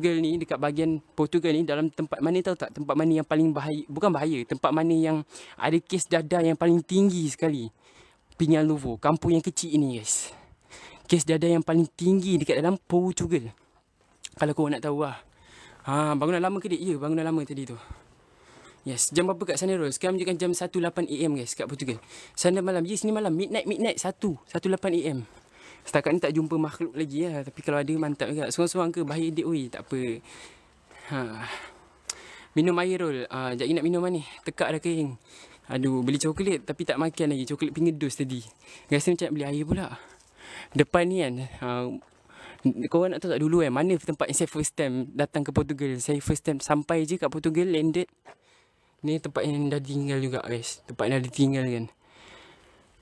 Portugal ni dekat bahagian Portugal ni dalam tempat mana tahu tak tempat mana yang paling bahaya bukan bahaya tempat mana yang ada kes dadah yang paling tinggi sekali Pinhalovo kampung yang kecil ini guys kes dadah yang paling tinggi dekat dalam Portugal kalau kau nak tahu lah ha bangunan lama ke dia ya bangunan lama tadi tu Yes, jam berapa kat sana Rose? Sekarang menunjukkan jam 1.8am guys kat Portugal Sana malam, yes ya, sini malam, midnight, midnight, 1, 1.8am Setakat ni tak jumpa makhluk lagi lah. Tapi kalau ada mantap juga. Sorang-sorang ke bahaya dia. Ui tak apa. Ha. Minum air roll. Uh, sekejap lagi nak minum mana ni. Tekak dah kering. Aduh beli coklat tapi tak makan lagi. Coklat pinggir dos tadi. Rasa macam nak beli air pula. Depan ni kan. Uh, korang nak tahu tak dulu kan. Eh, mana tempat yang saya first time datang ke Portugal. Saya first time sampai je kat Portugal. Landed. Ni tempat yang dah tinggal juga guys. Tempat yang dah tinggal kan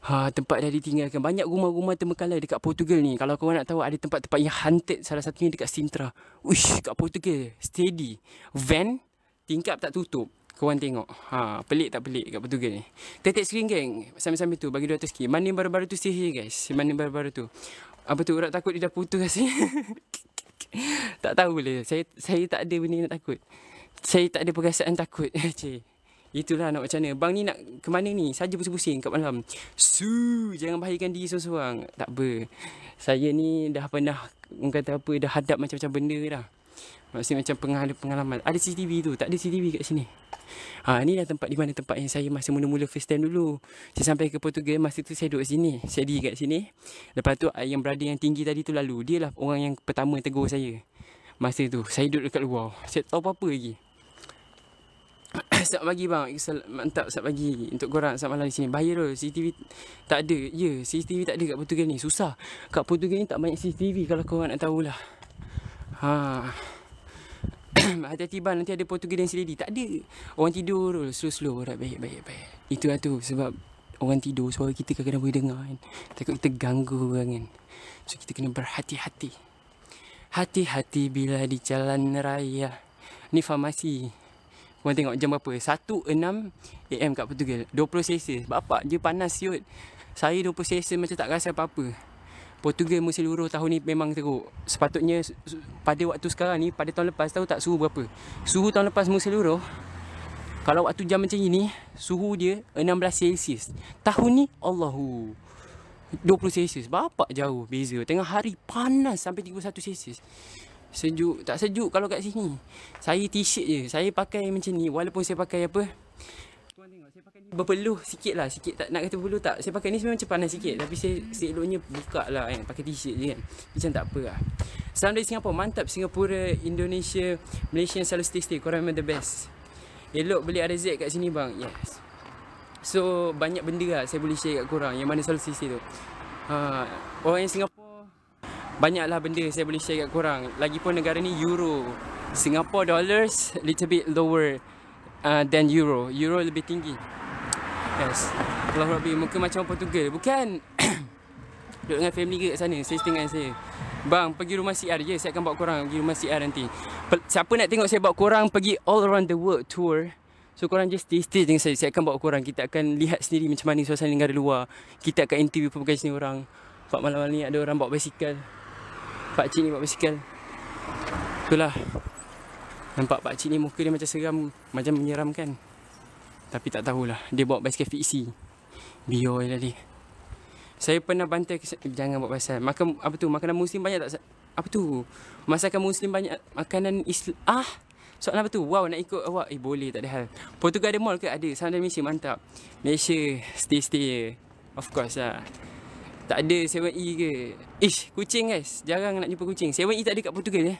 ha, tempat dah ditinggalkan. Banyak rumah-rumah terbengkalai dekat Portugal ni. Kalau korang nak tahu ada tempat-tempat yang haunted salah satunya dekat Sintra. Wish, dekat Portugal. Steady. Van, tingkap tak tutup. Korang tengok. Ha, pelik tak pelik dekat Portugal ni. Tetek screen geng. Sambil-sambil tu bagi 200 key. Mana baru-baru tu sihir guys. Mana baru-baru tu. Apa tu orang takut dia dah putus rasa. tak tahu boleh. Saya, saya tak ada benda nak takut. Saya tak ada perasaan takut. Cik. Itulah nak macam mana. Bang ni nak ke mana ni? Saja pusing-pusing kat malam. Su, jangan bahayakan diri seorang-seorang. Tak apa. Saya ni dah pernah orang kata apa dah hadap macam-macam benda dah. Maksudnya macam pengal pengalaman. Ada CCTV tu, tak ada CCTV kat sini. Ha, ni dah tempat di mana tempat yang saya masa mula-mula first time dulu. Saya sampai ke Portugal, masa tu saya duduk sini. Saya di kat sini. Lepas tu yang berada yang tinggi tadi tu lalu. Dia lah orang yang pertama tegur saya. Masa tu, saya duduk dekat luar. Saya tahu apa-apa lagi. Selamat pagi bang. mantap selamat pagi untuk korang selamat malam di sini. Bahaya tu CCTV tak ada. Ya, yeah, CCTV tak ada kat Portugal ni. Susah. Kat Portugal ni tak banyak CCTV kalau korang nak tahulah. Ha. Hati-hati bang nanti ada Portugal dan CCTV. Tak ada. Orang tidur tu slow-slow. Right, baik, baik, baik. Itu lah tu sebab orang tidur suara kita kadang-kadang boleh dengar kan. Takut kita ganggu orang kan. So kita kena berhati-hati. Hati-hati bila di jalan raya. Ni farmasi. Korang tengok jam berapa 1.06 AM kat Portugal 20 celsius Bapak dia panas siut Saya 20 celsius macam tak rasa apa-apa Portugal musim luruh tahun ni memang teruk Sepatutnya pada waktu sekarang ni Pada tahun lepas tahu tak suhu berapa Suhu tahun lepas musim luruh Kalau waktu jam macam ini Suhu dia 16 celsius Tahun ni Allahu 20 celsius Bapak jauh beza Tengah hari panas sampai 31 celsius Sejuk Tak sejuk kalau kat sini Saya t-shirt je Saya pakai macam ni Walaupun saya pakai apa Saya pakai ni berpeluh sikit lah Sikit tak nak kata berpeluh tak Saya pakai ni sebenarnya macam panas sikit Tapi saya seeloknya buka lah kan Pakai t-shirt je kan Macam tak apa lah Salam dari Singapura Mantap Singapura Indonesia Malaysia selalu stay stay Korang memang the best Elok beli RZ kat sini bang Yes So banyak benda lah Saya boleh share kat korang Yang mana selalu stay stay tu uh, Orang yang Singapura banyaklah benda saya boleh share kat korang lagipun negara ni euro Singapore dollars little bit lower uh, than euro euro lebih tinggi yes Allah Rabbi muka macam Portugal bukan duduk dengan family ke kat sana saya tengah saya Bang, pergi rumah CR je. Saya akan bawa korang pergi rumah CR nanti. Siapa nak tengok saya bawa korang pergi all around the world tour. So korang just stay stay dengan saya. Saya akan bawa korang. Kita akan lihat sendiri macam mana suasana negara luar. Kita akan interview pelbagai sini orang. Sebab malam-malam ni ada orang bawa basikal pakcik ni buat basikal Itulah Nampak pakcik ni muka dia macam seram Macam menyeramkan Tapi tak tahulah Dia bawa basikal fiksi Bio je tadi lah Saya pernah bantai Jangan buat pasal Makan apa tu Makanan muslim banyak tak Apa tu Masakan muslim banyak Makanan islam Ah Soalan apa tu? Wow, nak ikut awak. Eh, boleh. Tak ada hal. Portugal ada mall ke? Ada. Sound Malaysia. Mantap. Malaysia. Stay-stay. Of course lah. Ya. Tak ada 7E e ke Ish kucing guys Jarang nak jumpa kucing 7E tak ada kat Portugal eh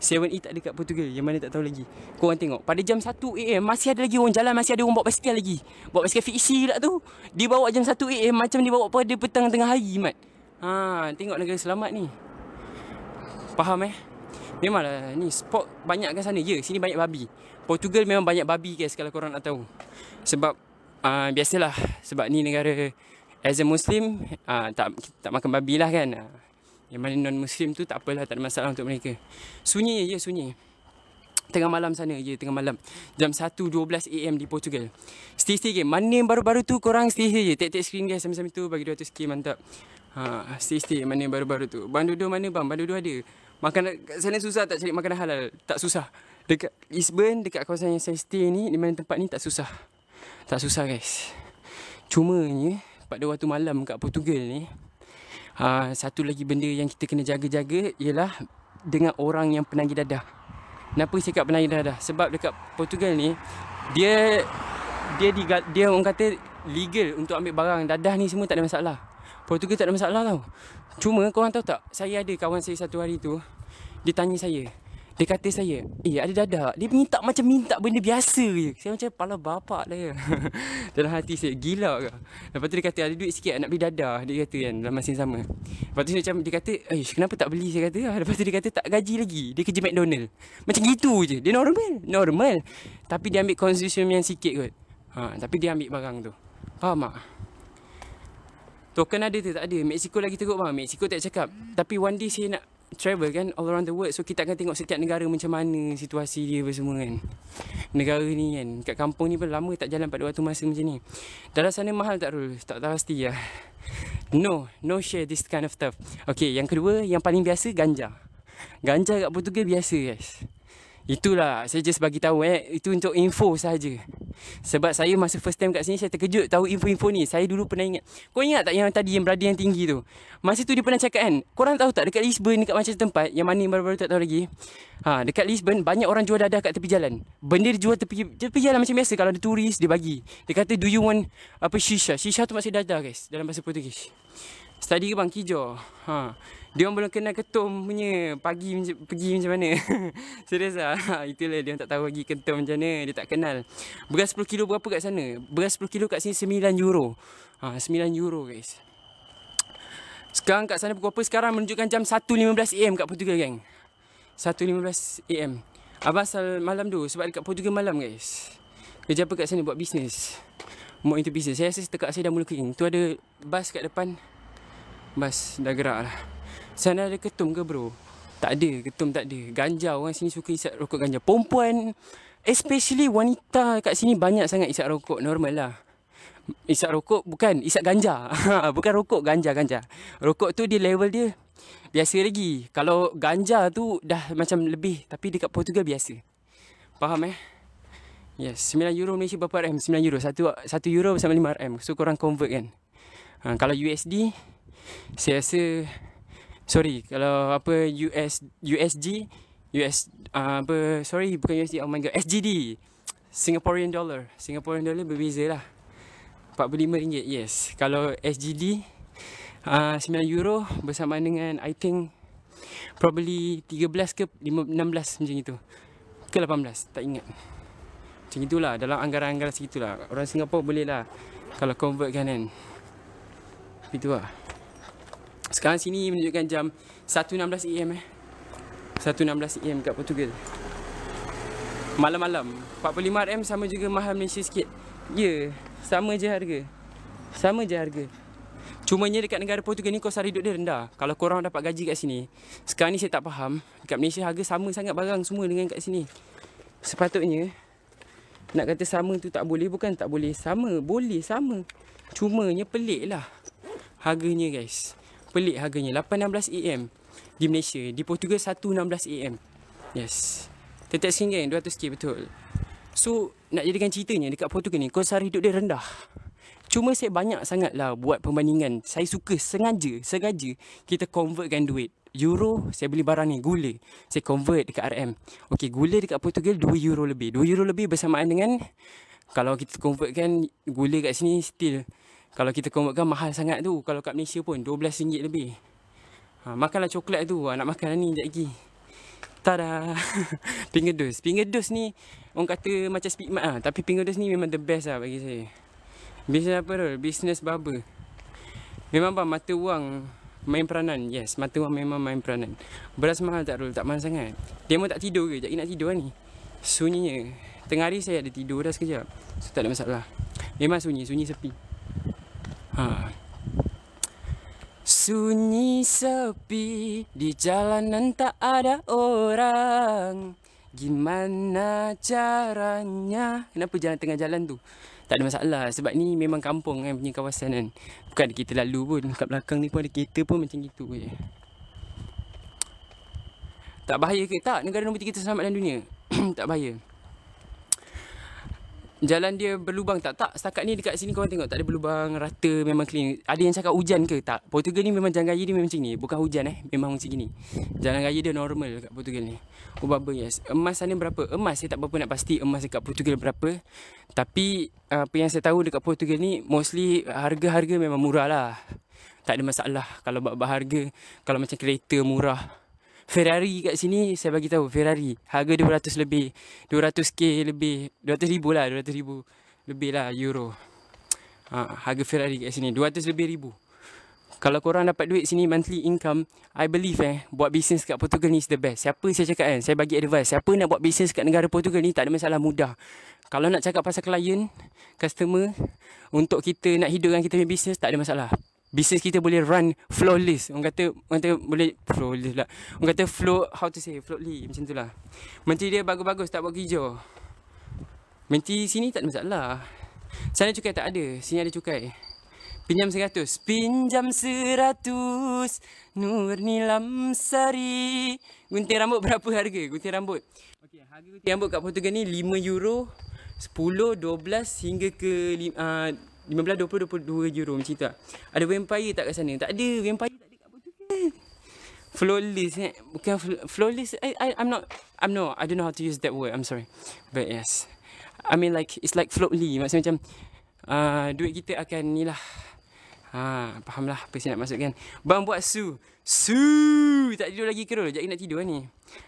7E tak ada kat Portugal Yang mana tak tahu lagi Korang tengok Pada jam 1am Masih ada lagi orang jalan Masih ada orang bawa basikal lagi Bawa basikal fiksi pula tu Dia bawa jam 1am Macam dia bawa pada petang tengah hari mat ha, Tengok negara selamat ni Faham eh Memanglah ni spot banyak kan sana Ya sini banyak babi Portugal memang banyak babi guys Kalau korang nak tahu Sebab uh, Biasalah Sebab ni negara as a Muslim uh, tak tak makan babi lah kan uh, yang mana non Muslim tu tak apalah tak ada masalah untuk mereka sunyi je ya, sunyi tengah malam sana je ya, tengah malam jam 1.12 am di Portugal stay stay je mana yang baru-baru tu korang stay stay je take take screen guys sambil-sambil tu bagi 200k mantap ha, ah, stay stay mana yang baru-baru tu bang duduk mana bang bang duduk ada makan kat sana susah tak cari makanan halal tak susah dekat Lisbon dekat kawasan yang saya stay ni di mana tempat ni tak susah tak susah guys Cuma ni pada waktu malam kat Portugal ni uh, satu lagi benda yang kita kena jaga-jaga ialah dengan orang yang penagi dadah kenapa saya kata penagi dadah sebab dekat Portugal ni dia dia diga, dia orang kata legal untuk ambil barang dadah ni semua tak ada masalah Portugal tak ada masalah tau cuma korang tahu tak saya ada kawan saya satu hari tu dia tanya saya dia kata saya Eh ada dadak Dia minta macam minta benda biasa je Saya macam pala bapak lah ya Dalam hati saya gila ke Lepas tu dia kata ada duit sikit nak beli dadak Dia kata kan dalam masa yang sama Lepas tu macam dia kata Eh kenapa tak beli saya kata ah. Lepas tu dia kata tak gaji lagi Dia kerja McDonald Macam gitu je Dia normal Normal Tapi dia ambil konsumsium yang sikit kot ha, Tapi dia ambil barang tu Faham tak? Token ada tu tak ada Mexico lagi teruk bang Mexico tak cakap Tapi one day saya nak travel kan all around the world so kita akan tengok setiap negara macam mana situasi dia apa semua kan negara ni kan kat kampung ni pun lama tak jalan pada waktu masa macam ni Darah sana mahal tak Rul? tak tahu pasti lah no no share this kind of stuff ok yang kedua yang paling biasa ganja ganja kat Portugal biasa guys itulah saya just bagi tahu eh itu untuk info saja sebab saya masa first time kat sini Saya terkejut tahu info-info ni Saya dulu pernah ingat Kau ingat tak yang tadi Yang berada yang tinggi tu Masa tu dia pernah cakap kan Korang tahu tak Dekat Lisbon Dekat macam tempat Yang mana yang baru-baru tak tahu lagi ha, Dekat Lisbon Banyak orang jual dadah kat tepi jalan Benda dia jual tepi, tepi jalan macam biasa Kalau ada turis Dia bagi Dia kata do you want Apa shisha Shisha tu maksudnya dadah guys Dalam bahasa Portugis Study ke bang Kijor Haa dia belum kenal ketum punya pagi pergi macam mana serius lah itulah dia tak tahu lagi ketum macam mana dia tak kenal beras 10 kilo berapa kat sana beras 10 kilo kat sini 9 euro ha, 9 euro guys sekarang kat sana pukul apa sekarang menunjukkan jam 1.15 am kat Portugal gang 1.15 am abang asal malam tu sebab dekat Portugal malam guys kerja apa kat sana buat bisnes Mau into bisnes saya rasa tekak saya dah mula kering tu ada bas kat depan bas dah gerak lah Sana ada ketum ke bro? Tak ada, ketum tak ada. Ganja, orang sini suka isap rokok ganja. Perempuan, especially wanita kat sini banyak sangat isap rokok. Normal lah. Isap rokok bukan, isap ganja. bukan rokok, ganja, ganja. Rokok tu dia level dia biasa lagi. Kalau ganja tu dah macam lebih. Tapi dekat Portugal biasa. Faham eh? Yes, 9 euro Malaysia berapa RM? 9 euro, 1, 1 euro sama 5 RM. So korang convert kan? Ha, kalau USD, saya rasa sorry kalau apa US USG US uh, ah, apa sorry bukan USD oh my god SGD Singaporean dollar Singaporean dollar berbeza lah 45 ringgit yes kalau SGD uh, 9 euro bersamaan dengan I think probably 13 ke 5, 16 macam itu ke 18 tak ingat macam itulah dalam anggaran-anggaran segitulah orang Singapura bolehlah kalau convert kan kan itu lah sekarang sini menunjukkan jam 1.16 AM eh. 1.16 AM kat Portugal. Malam-malam. 45 RM sama juga mahal Malaysia sikit. Ya, yeah, sama je harga. Sama je harga. ni dekat negara Portugal ni kos hidup dia rendah. Kalau korang dapat gaji kat sini. Sekarang ni saya tak faham. Dekat Malaysia harga sama sangat barang semua dengan kat sini. Sepatutnya. Nak kata sama tu tak boleh. Bukan tak boleh. Sama. Boleh sama. Cumanya pelik lah. Harganya guys pelik harganya 8.16 AM di Malaysia di Portugal 1.16 AM yes tetap sing kan 200k betul so nak jadikan ceritanya dekat Portugal ni kos hidup dia rendah cuma saya banyak sangat lah buat perbandingan saya suka sengaja sengaja kita convertkan duit euro saya beli barang ni gula saya convert dekat RM okey gula dekat Portugal 2 euro lebih 2 euro lebih bersamaan dengan kalau kita convertkan gula kat sini still kalau kita convertkan mahal sangat tu Kalau kat Malaysia pun RM12 lebih ha, Makanlah coklat tu ha, Nak makan lah ni sekejap lagi Tada Pingedus Pingedus ni Orang kata macam speed mat lah ha. Tapi Pingedus ni memang the best lah bagi saya Bisnes apa tu? Bisnes barber Memang apa? Mata wang Main peranan Yes, mata wang memang main peranan Beras mahal tak Rul? Tak mahal sangat Dia memang tak tidur ke? Sekejap nak tidur lah ni Sunyinya Tengah hari saya ada tidur dah sekejap So tak ada masalah Memang sunyi, sunyi sepi Ha. Sunyi sepi di jalanan tak ada orang. Gimana caranya? Kenapa jalan tengah jalan tu? Tak ada masalah sebab ni memang kampung kan punya kawasan kan. Bukan kita lalu pun kat belakang ni pun ada kereta pun macam gitu je. Tak bahaya ke? Tak. Negara nombor tiga terselamat dalam dunia. tak bahaya. Jalan dia berlubang tak? Tak, setakat ni dekat sini korang tengok tak ada berlubang rata memang clean Ada yang cakap hujan ke? Tak Portugal ni memang jalan raya dia memang macam ni Bukan hujan eh, memang macam ni Jalan raya dia normal dekat Portugal ni Ubaba oh, yes Emas sana berapa? Emas saya tak berapa nak pasti emas dekat Portugal berapa Tapi apa yang saya tahu dekat Portugal ni Mostly harga-harga memang murah lah Tak ada masalah kalau buat harga Kalau macam kereta murah Ferrari kat sini saya bagi tahu Ferrari harga 200 lebih 200k lebih 200 ribu lah 200 ribu lebih lah euro ha, harga Ferrari kat sini 200 lebih ribu kalau korang dapat duit sini monthly income I believe eh buat bisnes kat Portugal ni is the best siapa saya cakap kan saya bagi advice siapa nak buat bisnes kat negara Portugal ni tak ada masalah mudah kalau nak cakap pasal klien customer untuk kita nak hidupkan kita punya bisnes tak ada masalah bisnes kita boleh run flawless orang kata orang kata boleh flawless lah. orang kata flow how to say flawly macam tu lah. menteri dia bagus-bagus tak buat kerja menteri sini tak ada masalah sana cukai tak ada sini ada cukai pinjam seratus, pinjam seratus. nur nilam sari gunting rambut berapa harga gunting rambut Okay, harga gunting rambut kat Portugal ni 5 euro 10 12 hingga ke 5, uh, ah, 15, 20, 22 euro macam tu lah. Ada vampire tak kat sana? Tak ada. Vampire tak ada kat Portugal. Flawless eh. Bukan fl flawless. I, I, I'm not. I'm not. I don't know how to use that word. I'm sorry. But yes. I mean like. It's like flawless. Maksudnya macam. Uh, duit kita akan ni lah. Ha, faham lah apa saya nak masukkan. Bang buat su. Su. Tak tidur lagi ke dulu? Sekejap nak tidur lah ni.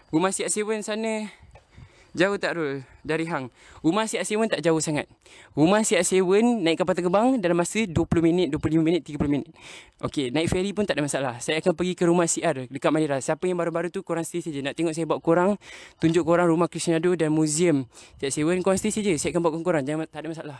Gua masih at sana. Jauh tak Rul? Dari Hang. Rumah siap sewa tak jauh sangat. Rumah siap sewa naik kapal terbang dalam masa 20 minit, 25 minit, 30 minit. Okey, naik feri pun tak ada masalah. Saya akan pergi ke rumah si Ar dekat Manila. Siapa yang baru-baru tu korang stay saja. Nak tengok saya bawa korang, tunjuk korang rumah Krishnado dan muzium. Siap sewa korang stay saja. Saya akan bawa korang. Jangan, tak ada masalah.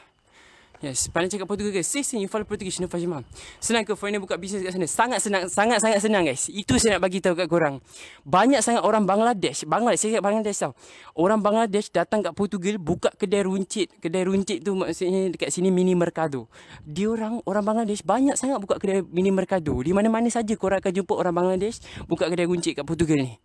Yes, pandai cakap Portugis. Say, say, you follow Portugis. You know, Fajim, Senang ke foreigner buka bisnes kat sana? Sangat senang. Sangat-sangat senang, guys. Itu saya nak bagi tahu kat korang. Banyak sangat orang Bangladesh. Bangladesh. Saya kat Bangladesh tau. Orang Bangladesh datang kat Portugis, buka kedai runcit. Kedai runcit tu maksudnya dekat sini mini Mercado. Dia orang, orang Bangladesh, banyak sangat buka kedai mini Mercado. Di mana-mana saja korang akan jumpa orang Bangladesh buka kedai runcit kat Portugis ni.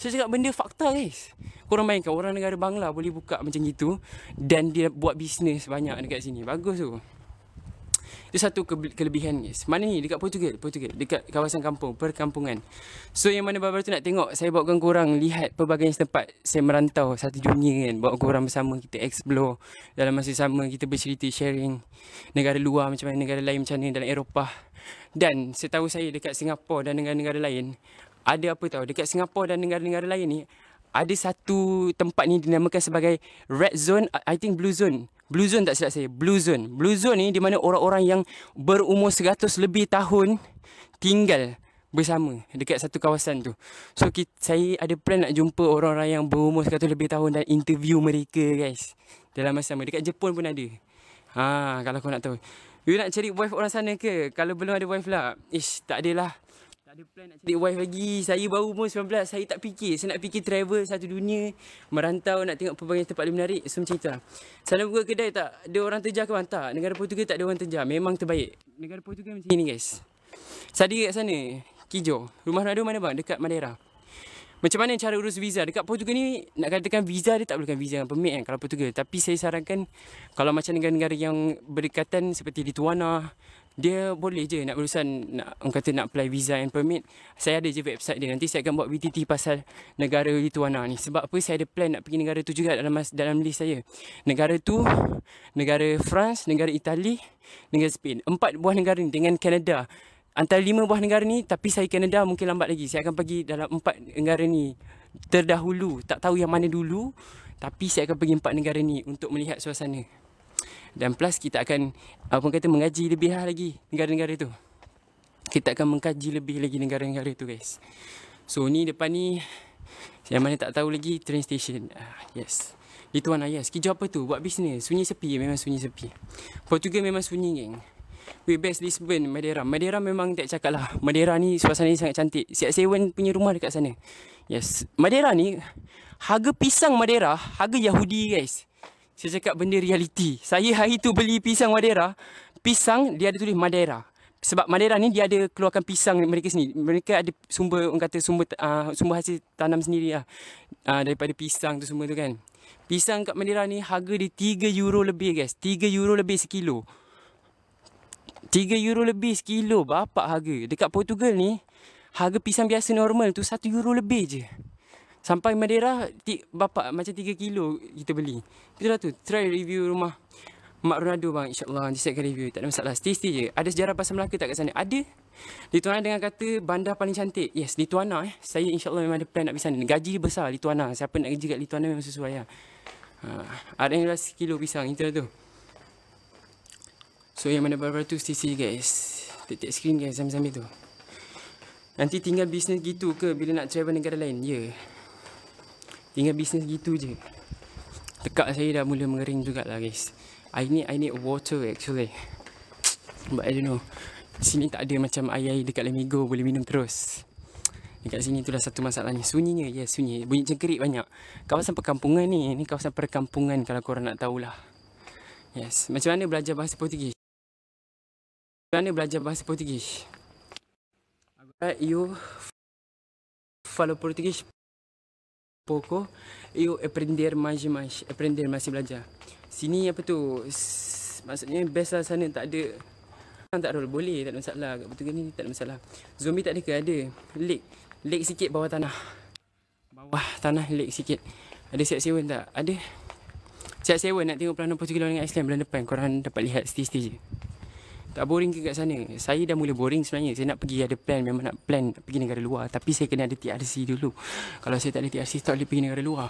Saya cakap benda fakta guys. Korang bayangkan orang negara Bangla boleh buka macam gitu dan dia buat bisnes banyak dekat sini. Bagus tu. Itu satu ke- kelebihan guys. Mana ni? Dekat Portugal. Portugal. Dekat kawasan kampung. Perkampungan. So yang mana baru-baru tu nak tengok. Saya bawakan korang lihat pelbagai tempat. Saya merantau satu dunia kan. Bawa korang bersama. Kita explore. Dalam masa sama kita bercerita sharing. Negara luar macam mana. Negara lain macam mana. Dalam Eropah. Dan setahu saya dekat Singapura dan negara-negara lain ada apa tahu dekat Singapura dan negara-negara lain ni ada satu tempat ni dinamakan sebagai red zone I think blue zone blue zone tak silap saya blue zone blue zone ni di mana orang-orang yang berumur 100 lebih tahun tinggal bersama dekat satu kawasan tu so kita, saya ada plan nak jumpa orang-orang yang berumur 100 lebih tahun dan interview mereka guys dalam masa sama dekat Jepun pun ada ha kalau kau nak tahu You nak cari wife orang sana ke? Kalau belum ada wife lah. Ish, tak adalah. Tak ada plan nak cari wife lagi. Saya baru umur 19, saya tak fikir. Saya nak fikir travel satu dunia, merantau nak tengok pelbagai tempat yang menarik. So macam itulah. Salam buka kedai tak? Ada orang terjah ke bantah? Negara Portugal tak ada orang terjah. Memang terbaik. Negara Portugal macam ini guys. Saya ada kat sana. Kijo. Rumah Nado mana bang? Dekat Madeira. Macam mana cara urus visa? Dekat Portugal ni nak katakan visa dia tak bolehkan visa dengan permit kan kalau Portugal. Tapi saya sarankan kalau macam negara-negara yang berdekatan seperti Lithuania, dia boleh je nak urusan nak orang kata nak apply visa and permit saya ada je website dia nanti saya akan buat VTT pasal negara Lithuania ni sebab apa saya ada plan nak pergi negara tu juga dalam dalam list saya negara tu negara France negara Itali negara Spain empat buah negara ni dengan Canada antara lima buah negara ni tapi saya Canada mungkin lambat lagi saya akan pergi dalam empat negara ni terdahulu tak tahu yang mana dulu tapi saya akan pergi empat negara ni untuk melihat suasana dan plus kita akan apa kata mengaji lebih hal lah lagi negara-negara itu. Kita akan mengkaji lebih lagi negara-negara itu, guys. So ni depan ni yang mana tak tahu lagi train station. Ah, yes. Itu mana yes. Kijau apa tu? Buat bisnes. Sunyi sepi memang sunyi sepi. Portugal memang sunyi geng. We best Lisbon, Madeira. Madeira memang tak cakap lah. Madeira ni suasana ni sangat cantik. Siak Seven punya rumah dekat sana. Yes. Madeira ni, harga pisang Madeira, harga Yahudi guys. Saya cakap benda realiti. Saya hari tu beli pisang Madeira. Pisang dia ada tulis Madeira. Sebab Madeira ni dia ada keluarkan pisang mereka sendiri. Mereka ada sumber orang kata sumber uh, sumber hasil tanam sendiri lah. Uh, daripada pisang tu semua tu kan. Pisang kat Madeira ni harga dia 3 euro lebih guys. 3 euro lebih sekilo. 3 euro lebih sekilo bapak harga. Dekat Portugal ni harga pisang biasa normal tu 1 euro lebih je. Sampai Madeira bapak macam 3 kilo kita beli. Itu Itulah tu try review rumah Mak Ronaldo bang insyaAllah nanti saya akan review Tak ada masalah Stay stay je Ada sejarah pasal Melaka tak kat sana Ada Lituana dengan kata Bandar paling cantik Yes Lituana eh Saya insyaAllah memang ada plan nak pergi sana Gaji besar Lituana Siapa nak kerja kat Lituana memang sesuai lah ha. Ada yang lah sekilo pisang Itu lah tu So yang mana baru-baru tu Stay stay guys tek screen guys Sambil-sambil tu Nanti tinggal bisnes gitu ke Bila nak travel negara lain Ya yeah. Tinggal bisnes gitu je Tekak saya dah mula mengering juga lah guys I need, I need water actually But I don't know Sini tak ada macam air-air dekat Lemigo boleh minum terus Dekat sini itulah satu masalahnya Sunyinya, ya yeah, sunyi Bunyi cengkerik banyak Kawasan perkampungan ni Ni kawasan perkampungan kalau korang nak tahulah Yes, macam mana belajar bahasa Portugis? Macam mana belajar bahasa Portugis? I you follow Portugis poco you aprender eh, mais e mais eh, aprender masih belajar sini apa tu maksudnya biasa lah sana tak ada kan tak ada boleh tak ada masalah kat betul ni tak ada masalah zombie tak ada ke ada lake lake sikit bawah tanah bawah tanah lake sikit ada set seven tak ada set seven nak tengok pelan-pelan Portugal dengan Iceland bulan depan korang dapat lihat stage-stage je tak boring ke kat sana saya dah mula boring sebenarnya saya nak pergi ada plan memang nak plan nak pergi negara luar tapi saya kena ada TRC dulu kalau saya tak ada TRC tak boleh pergi negara luar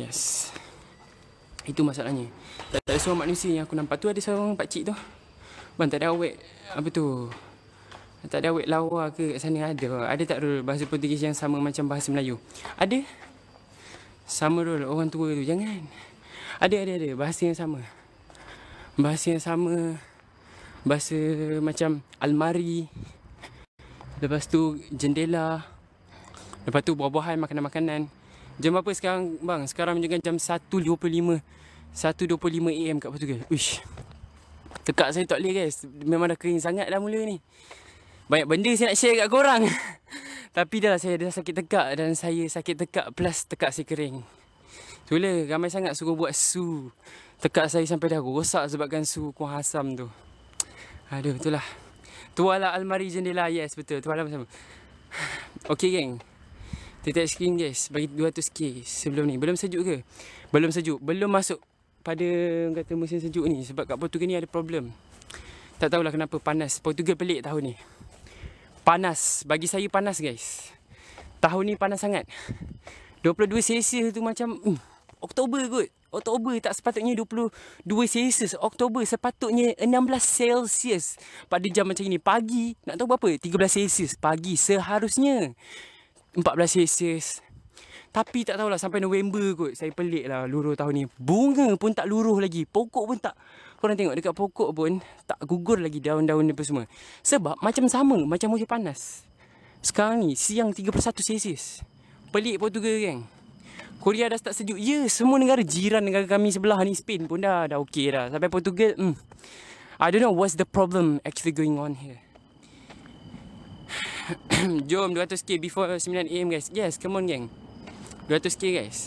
yes itu masalahnya tak, tak ada seorang manusia yang aku nampak tu ada seorang pakcik tu bang tak ada awet apa tu tak ada awet lawa ke kat sana ada ada tak rule bahasa Portugis yang sama macam bahasa Melayu ada sama rule orang tua tu jangan ada ada ada bahasa yang sama bahasa yang sama bahasa macam almari lepas tu jendela lepas tu buah-buahan makanan-makanan jam apa sekarang bang sekarang menunjukkan jam 1.25 1.25 am kat Portugal uish tekak saya tak boleh guys memang dah kering sangat dah mula ni banyak benda saya nak share kat korang tapi dah saya ada sakit tekak dan saya sakit tekak plus tekak saya kering Itulah, ramai sangat suruh buat su Tekak saya sampai dah rosak sebabkan su kuah asam tu Aduh, itulah. Tuala almari jendela. Yes, betul. Tuala sama. Okay geng. Titik skin guys. Bagi 200k sebelum ni. Belum sejuk ke? Belum sejuk. Belum masuk pada kata musim sejuk ni. Sebab kat Portugal ni ada problem. Tak tahulah kenapa panas. Portugal pelik tahun ni. Panas. Bagi saya panas, guys. Tahun ni panas sangat. 22 celsius tu macam... Uh. Oktober kot. Oktober tak sepatutnya 22 Celsius. Oktober sepatutnya 16 Celsius. Pada jam macam ni. Pagi, nak tahu berapa? 13 Celsius. Pagi seharusnya 14 Celsius. Tapi tak tahulah sampai November kot. Saya pelik lah luruh tahun ni. Bunga pun tak luruh lagi. Pokok pun tak. Korang tengok dekat pokok pun tak gugur lagi daun-daun ni semua. Sebab macam sama. Macam musim panas. Sekarang ni siang 31 Celsius. Pelik Portugal geng. Korea dah start sejuk. Ya, semua negara jiran negara kami sebelah ni Spain pun dah dah okey dah. Sampai Portugal, hmm. I don't know what's the problem actually going on here. Jom 200k before 9 am guys. Yes, come on gang. 200k guys.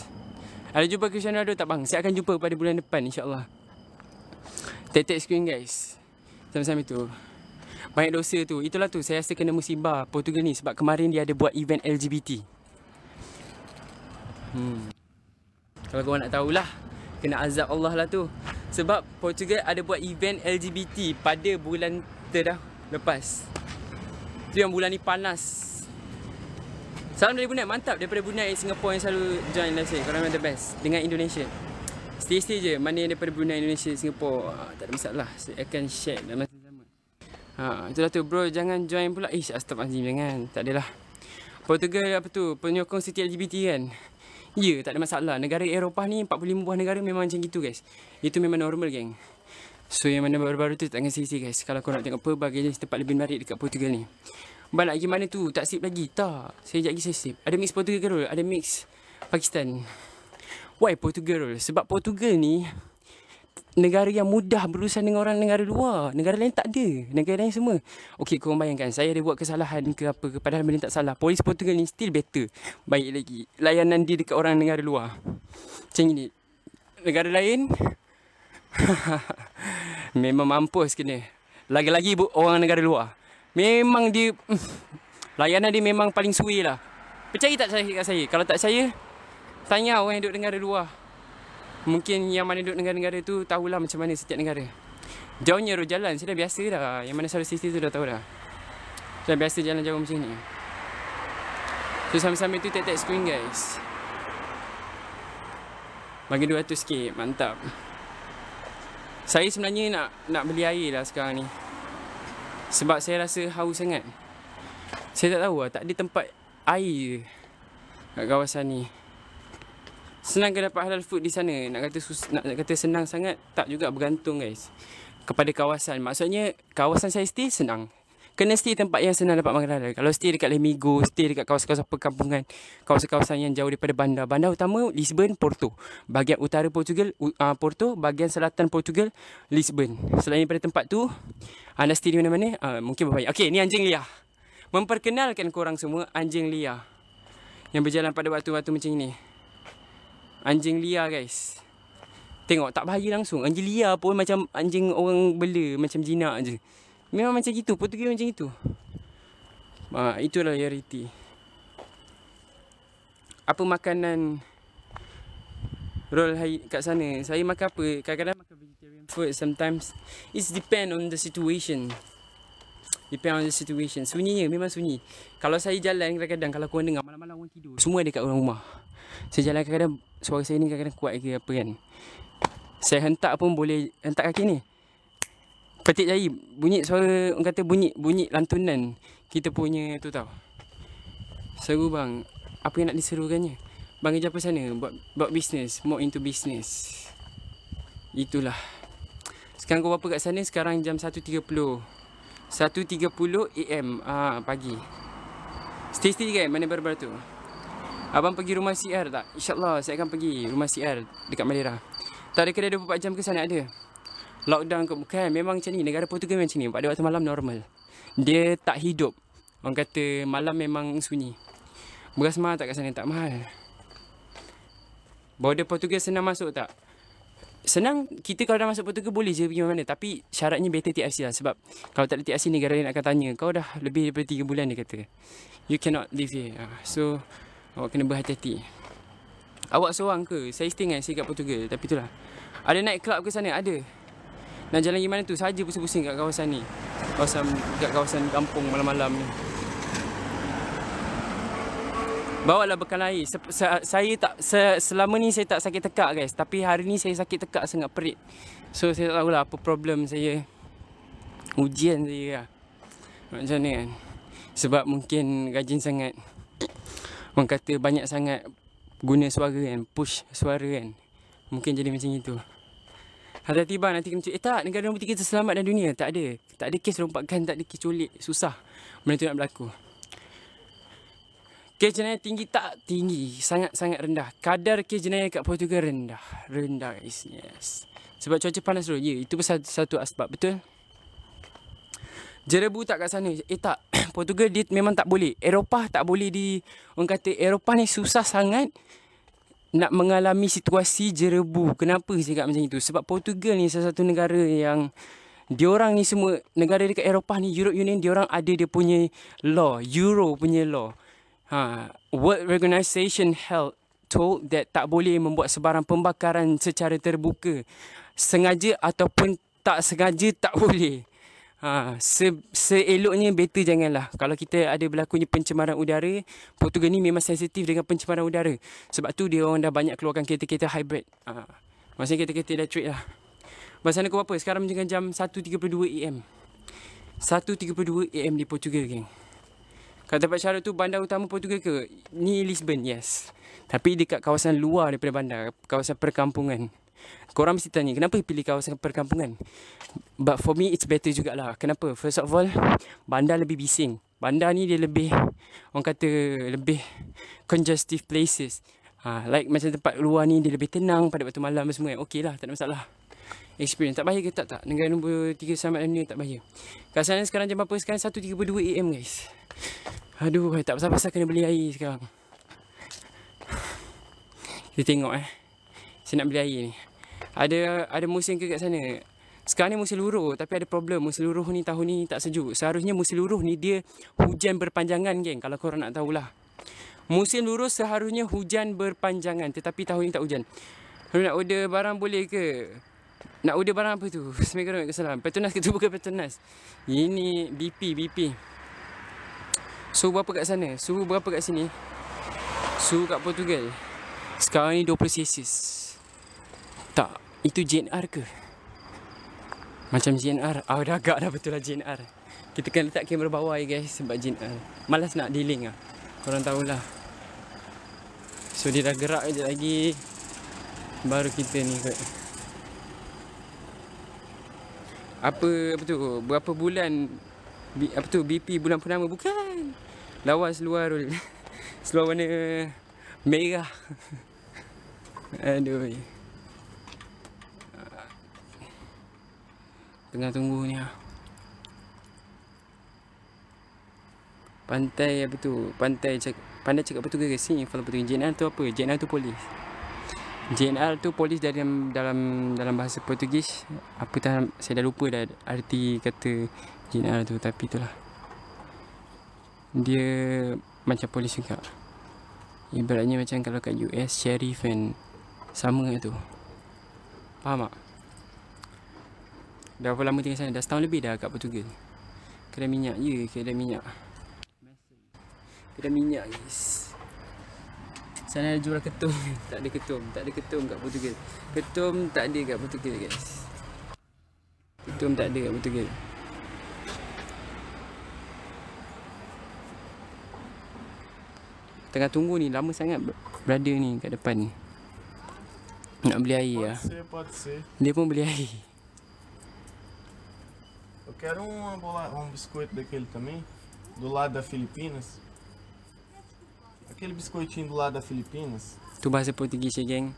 Ada jumpa Cristiano Ronaldo tak bang? Saya akan jumpa pada bulan depan insyaAllah. Tetek screen guys. Sama-sama itu. Banyak dosa tu. Itulah tu saya rasa kena musibah Portugal ni sebab kemarin dia ada buat event LGBT. Hmm. Kalau kau nak tahulah, kena azab Allah lah tu. Sebab Portugal ada buat event LGBT pada bulan terdah lepas. Tu yang bulan ni panas. Salam dari Bunai, mantap daripada Bunai Singapore yang selalu join lah saya. Korang memang the best. Dengan Indonesia. Stay-stay je, mana yang daripada Brunei, Indonesia, Singapore ha, Tak ada masalah, saya akan share dalam masa sama ha, Itulah tu bro, jangan join pula Ish, Astagfirullahaladzim, jangan Tak adalah Portugal apa tu, penyokong setiap LGBT kan Ya, tak ada masalah. Negara Eropah ni 45 buah negara memang macam gitu guys. Itu memang normal geng. So yang mana baru-baru tu tak dengan sisi guys. Kalau kau nak tengok pelbagai jenis tempat lebih menarik dekat Portugal ni. Balak lagi mana tu? Tak sip lagi? Tak. Saya sekejap lagi saya sip. Ada mix Portugal ke Ada mix Pakistan. Why Portugal Sebab Portugal ni negara yang mudah berurusan dengan orang negara luar. Negara lain tak ada. Negara lain semua. Okey, kau bayangkan. Saya ada buat kesalahan ke apa. Padahal benda tak salah. Polis Portugal ni still better. Baik lagi. Layanan dia dekat orang negara luar. Macam ni. Negara lain. Memang mampus kena. Lagi-lagi bu, orang negara luar. Memang dia... Layanan dia memang paling suwi lah. Percaya tak saya kat saya? Kalau tak saya, tanya orang yang duduk dengar luar. Mungkin yang mana duduk negara-negara tu Tahulah macam mana setiap negara Jauhnya road jalan Saya dah biasa dah Yang mana Sarawak City tu dah tahu dah Saya dah biasa jalan jauh macam ni So sambil-sambil tu tap-tap screen guys Bagi 200k Mantap Saya sebenarnya nak nak beli air lah sekarang ni Sebab saya rasa haus sangat Saya tak tahu lah Tak ada tempat air je Kat kawasan ni senang ke dapat halal food di sana nak kata sus- nak kata senang sangat tak juga bergantung guys kepada kawasan maksudnya kawasan saya stay senang kena stay tempat yang senang dapat makan halal kalau stay dekat Lemigo stay dekat kawasan-kawasan perkampungan kawasan-kawasan yang jauh daripada bandar bandar utama Lisbon Porto bagian utara Portugal uh, Porto bagian selatan Portugal Lisbon selain daripada tempat tu anda stay di mana-mana uh, mungkin banyak okey ni anjing liar memperkenalkan korang semua anjing liar yang berjalan pada waktu-waktu macam ini. Anjing liar guys Tengok tak bahaya langsung Anjing liar pun macam anjing orang bela Macam jinak je Memang macam gitu Portugis macam gitu ha, Itulah reality Apa makanan Roll hai kat sana Saya makan apa Kadang-kadang makan vegetarian food Sometimes It's depend on the situation Depend on the situation Sunyinya memang sunyi Kalau saya jalan kadang-kadang Kalau korang dengar Malam-malam orang tidur Semua ada kat rumah saya jalan kadang-kadang suara saya ni kadang-kadang kuat ke apa kan. Saya hentak pun boleh hentak kaki ni. Petik jari bunyi suara orang kata bunyi bunyi lantunan kita punya tu tau. Seru bang. Apa yang nak diserukannya? Bang kerja apa sana? Buat buat bisnes, more into business. Itulah. Sekarang kau berapa kat sana? Sekarang jam 1.30. 1.30 AM uh, pagi. Stay-stay kan? Mana baru-baru tu? Abang pergi rumah CR tak? InsyaAllah saya akan pergi rumah CR dekat Malera. Tak ada kedai 24 jam ke sana ada. Lockdown ke bukan. Memang macam ni. Negara Portugal macam ni. Pada waktu malam normal. Dia tak hidup. Orang kata malam memang sunyi. Beras mahal tak kat sana? Tak mahal. Border Portugal senang masuk tak? Senang kita kalau dah masuk Portugal boleh je pergi mana Tapi syaratnya better TRC lah. Sebab kalau tak ada TRC negara lain akan tanya. Kau dah lebih daripada 3 bulan dia kata. You cannot live here. Ah, so... Awak kena berhati-hati Awak seorang ke? Saya stay dengan saya kat Portugal Tapi itulah Ada night club ke sana? Ada Nak jalan gimana tu? Saja pusing-pusing kat kawasan ni Kawasan kat kawasan kampung malam-malam ni Bawalah bekal air. Se, se, saya tak se, selama ni saya tak sakit tekak guys, tapi hari ni saya sakit tekak sangat perit. So saya tak tahulah apa problem saya. Ujian saya lah. Macam ni kan. Sebab mungkin rajin sangat. Orang kata banyak sangat guna suara kan, push suara kan. Mungkin jadi macam itu. Hati tiba nanti kena cakap, eh tak, negara nombor tiga terselamat dalam dunia. Tak ada. Tak ada kes rompakan, tak ada kes culik. Susah. Benda tu nak berlaku. Kes jenayah tinggi tak? Tinggi. Sangat-sangat rendah. Kadar kes jenayah kat Portugal rendah. Rendah guys. Yes. Sebab cuaca panas dulu. Ya, yeah, itu pun satu, satu asbab. Betul? Jerebu tak kat sana Eh tak Portugal dia memang tak boleh Eropah tak boleh di Orang kata Eropah ni susah sangat Nak mengalami situasi jerebu Kenapa saya cakap macam itu Sebab Portugal ni salah satu negara yang dia orang ni semua Negara dekat Eropah ni Europe Union orang ada dia punya law Euro punya law ha, World Organization Health told that tak boleh membuat sebarang pembakaran secara terbuka sengaja ataupun tak sengaja tak boleh ha, se, seeloknya better janganlah kalau kita ada berlakunya pencemaran udara Portugal ni memang sensitif dengan pencemaran udara sebab tu dia orang dah banyak keluarkan kereta-kereta hybrid ha, maksudnya kereta-kereta elektrik lah bahasa nak apa sekarang menjengkan jam 1.32 AM 1.32 AM di Portugal geng kalau tempat syarat tu bandar utama Portugal ke? Ni Lisbon, yes. Tapi dekat kawasan luar daripada bandar, kawasan perkampungan. Korang mesti tanya Kenapa pilih kawasan perkampungan But for me it's better jugalah Kenapa First of all Bandar lebih bising Bandar ni dia lebih Orang kata Lebih Congestive places ha, Like macam tempat luar ni Dia lebih tenang pada waktu malam semua kan. Okay lah tak ada masalah Experience Tak bahaya ke tak tak Negara nombor 3 selamat dunia tak bahaya Kat sekarang jam berapa Sekarang 1.32 AM guys Aduh eh, tak pasal-pasal kena beli air sekarang Kita tengok eh Saya nak beli air ni ada ada musim ke kat sana sekarang ni musim luruh tapi ada problem musim luruh ni tahun ni tak sejuk seharusnya musim luruh ni dia hujan berpanjangan geng kalau korang nak tahulah musim luruh seharusnya hujan berpanjangan tetapi tahun ni tak hujan Kalau nak order barang boleh ke nak order barang apa tu Assalamualaikum salam petunas ke tu bukan petunas ini BP BP suhu berapa kat sana suhu berapa kat sini suhu kat Portugal sekarang ni 20 celsius tak, itu JNR ke? Macam JNR, ah dah agak dah betul lah JNR Kita kena letak kamera bawah ya guys sebab JNR Malas nak dealing lah, korang tahulah So dia dah gerak je lagi Baru kita ni kot Apa, apa tu, berapa bulan Apa tu, BP bulan pertama, bukan Lawa seluar Seluar warna Merah Aduh Tengah tunggu ni lah Pantai apa tu Pantai cakap Pandai cakap apa tu ke Sini info apa tu JNR tu apa JNR tu polis JNR tu polis dari dalam, dalam dalam bahasa Portugis Apa tak Saya dah lupa dah Arti kata JNR tu Tapi itulah Dia Macam polis juga Ibaratnya macam kalau kat US Sheriff and Sama tu Faham tak? Dah berapa lama tinggal sana? Dah setahun lebih dah kat Portugal. Kedai minyak je, kedai minyak. Kedai minyak guys. Sana ada jual ketum. tak ada ketum. Tak ada ketum kat Portugal. Ketum tak ada kat Portugal guys. Ketum tak ada kat Portugal. Tengah tunggu ni lama sangat brother ni kat depan ni. Nak beli air lah. Dia pun beli air quero uma bola, um biscoito daquele também. Do lado da Filipinas. Aquele biscoitinho do lado da Filipinas. Tu bahasa português, Jen?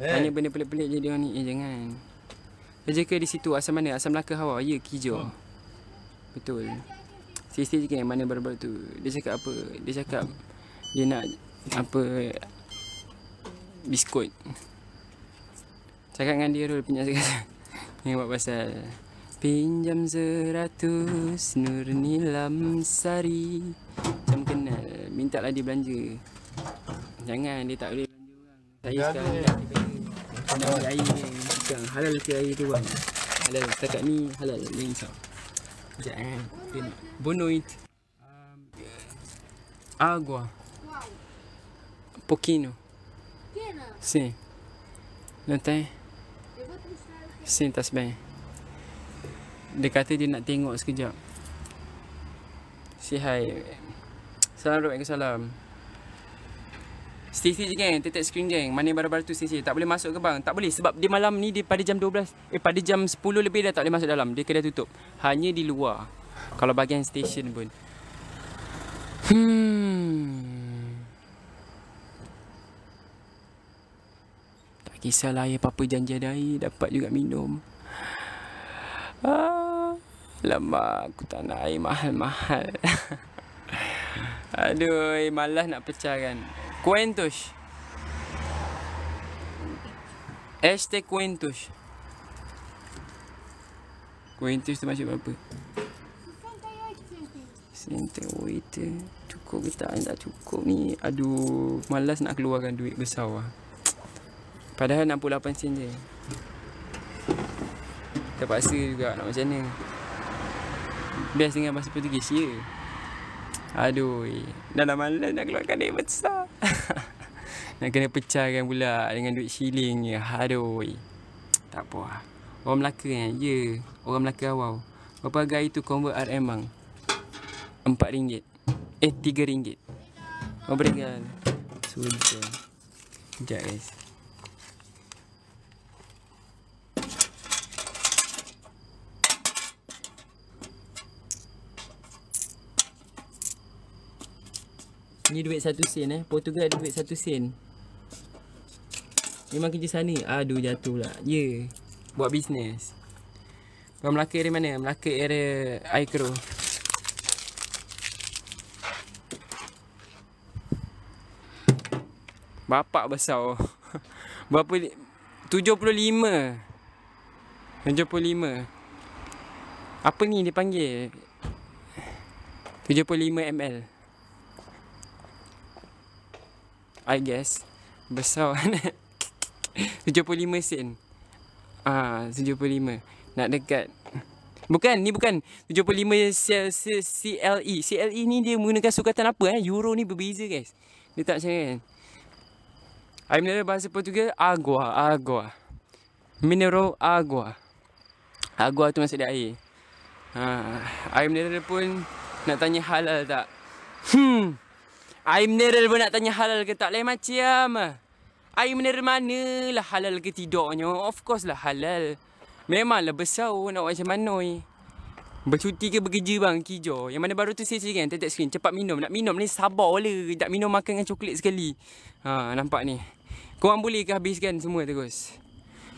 Eh, é. Tanya benda pelik-pelik jadi orang ni. Eh, jangan. Kerja ke di situ? asam mana? Asal Melaka Hawa? Ya, Kijo. Oh. Betul. Sister cakap yang mana baru-baru tu. Dia cakap apa? Dia cakap dia nak apa? Biskut. Cakap dengan dia dulu punya segala. Yang buat pasal. Pinjam seratus Nur Nilam Sari Macam kenal Minta lah dia belanja Jangan dia tak boleh belanja orang Saya Jangan sekarang nak dia Nak beli air Sekarang halal ke air tu bang Halal setakat ni halal Lain sah Sekejap kan Dia nak Bonoid um, ah, Agua Pokino Si. Nanti. Si, Sim, está dia kata dia nak tengok sekejap Say hi Assalamualaikum salam Stay stay je gang, tetap screen gang Mana baru-baru tu stay stay, tak boleh masuk ke bang Tak boleh sebab dia malam ni dia pada jam 12 Eh pada jam 10 lebih dah tak boleh masuk dalam Dia kedai tutup, hanya di luar Kalau bagian stesen pun Hmm Tak kisahlah air ya, apa-apa janji ada air ya, Dapat juga minum Ah. Lama aku tak nak air mahal-mahal Aduh, malas nak pecah kan Kuentush Este Kuentush Kuentush tu macam apa? Sinta Wita Cukup ke tak? Tak cukup ni Aduh, malas nak keluarkan duit besar lah Padahal 68 sen je Terpaksa juga nak macam ni best dengan bahasa Portugis ya. Aduh. Eh. Dah dah malas nak keluarkan duit besar. nak kena pecahkan pula dengan duit shilling ni. Ya. Aduh. Eh. Tak apa. Lah. Orang Melaka kan? Ya. Yeah. Orang Melaka awal. Berapa harga itu convert RM bang? RM4. Eh, RM3. Berapa harga? Sudah. Sekejap Ni duit satu sen eh. Portugal ada duit satu sen. Memang kerja sana. Aduh jatuh pula. Ya. Yeah. Buat bisnes. Orang Melaka area mana? Melaka area Aikro. Bapak besar. Berapa ni? 75 75 Apa ni dia panggil 75 ml I guess Besar 75 sen Ah, uh, 75 Nak dekat Bukan, ni bukan 75 CLE CLE ni dia menggunakan sukatan apa eh Euro ni berbeza guys Dia tak macam kan Air mineral bahasa Portugal Agua Agua Mineral Agua Agua tu maksud dia air ha, Air mineral pun Nak tanya halal tak Hmm Air mineral pun nak tanya halal ke tak lain macam Air mineral mana lah halal ke tidaknya Of course lah halal memang lah besar nak buat macam mana ni Bercuti ke bekerja bang Kijo Yang mana baru tu saya cakap kan Tentak screen cepat minum Nak minum ni sabar boleh Tak minum makan dengan coklat sekali Ha nampak ni Korang boleh ke habiskan semua terus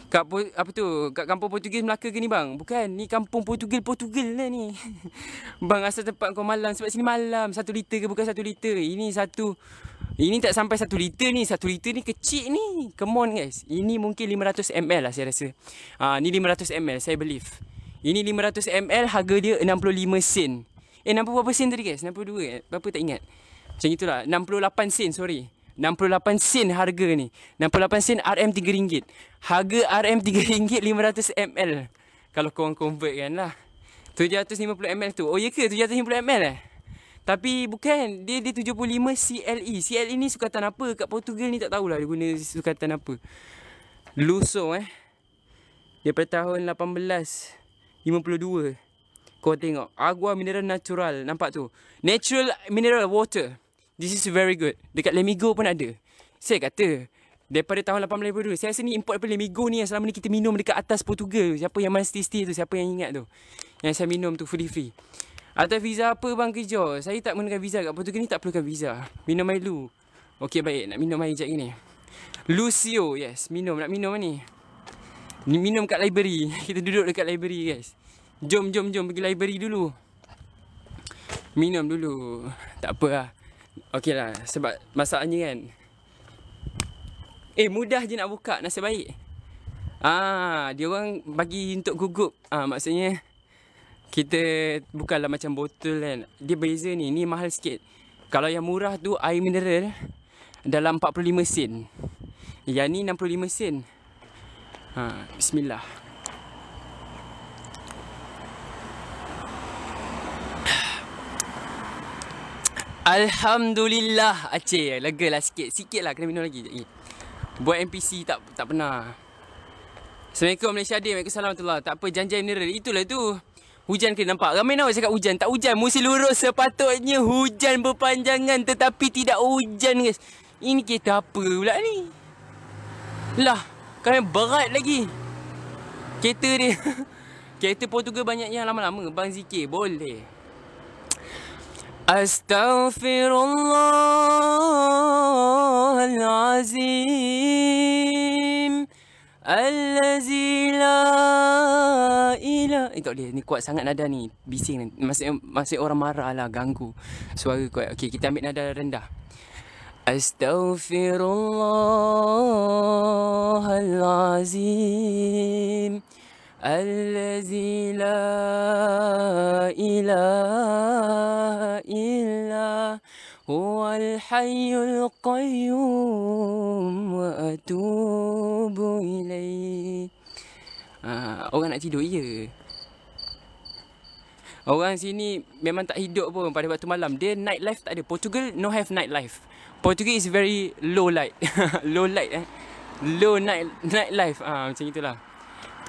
Kat apa tu? Kat kampung Portugis Melaka ke ni bang? Bukan, ni kampung Portugis Portugis lah ni. bang asal tempat kau malam sebab sini malam. Satu liter ke bukan satu liter? Ini satu ini tak sampai satu liter ni. Satu liter ni kecil ni. Come on guys. Ini mungkin 500 ml lah saya rasa. Ha, ni 500 ml saya believe. Ini 500 ml harga dia 65 sen. Eh, 60 berapa sen tadi guys? 62 eh? Berapa tak ingat? Macam itulah. 68 sen, sorry. 68 sen harga ni 68 sen RM3 Harga RM3 500ml Kalau korang convert kan lah 750ml tu Oh ya ke 750ml eh Tapi bukan Dia dia 75 CLE CLE ni sukatan apa Kat Portugal ni tak tahulah Dia guna sukatan apa Luso eh Daripada tahun 1852 Kau tengok Agua mineral natural Nampak tu Natural mineral water This is very good. Dekat Lemigo pun ada. Saya kata, daripada tahun 1882, saya rasa ni import daripada Lemigo ni yang selama ni kita minum dekat atas Portugal. Siapa yang manis tisti tu, siapa yang ingat tu. Yang saya minum tu free free. Atau visa apa bang kerja? Saya tak menggunakan visa kat Portugal ni, tak perlukan visa. Minum air lu. Okey baik, nak minum air sekejap ni. Lucio, yes. Minum, nak minum ni. Minum kat library. Kita duduk dekat library guys. Jom, jom, jom pergi library dulu. Minum dulu. Tak apa lah. Okey lah sebab masalahnya kan Eh mudah je nak buka nasib baik Ah, dia orang bagi untuk gugup. Ah, maksudnya kita bukanlah macam botol kan. Dia beza ni, ni mahal sikit. Kalau yang murah tu air mineral dalam 45 sen. Yang ni 65 sen. Ah bismillah. Alhamdulillah Aceh Lega lah sikit Sikit lah kena minum lagi Buat NPC tak tak pernah Assalamualaikum Malaysia Adik Waalaikumsalam Tak apa janjian mineral Itulah tu Hujan kena nampak Ramai nak cakap hujan Tak hujan Mesti lurus sepatutnya Hujan berpanjangan Tetapi tidak hujan guys Ini kereta apa pula ni Lah Kami berat lagi Kereta ni Kereta Portugal banyak yang lama-lama Bang Zikir boleh أستغفر الله العظيم الذي لا إله Eh tak boleh, ni kuat sangat nada ni Bising ni, masih, masih orang marah lah, ganggu Suara kuat, ok kita ambil nada rendah أستغفر الله العظيم الذي لا إله إلا هو الحي القيوم وأتوب إليه آه, orang nak tidur, iya Orang sini memang tak hidup pun pada waktu malam Dia night life tak ada Portugal no have night life Portugal is very low light Low light eh Low night, night life ah, Macam itulah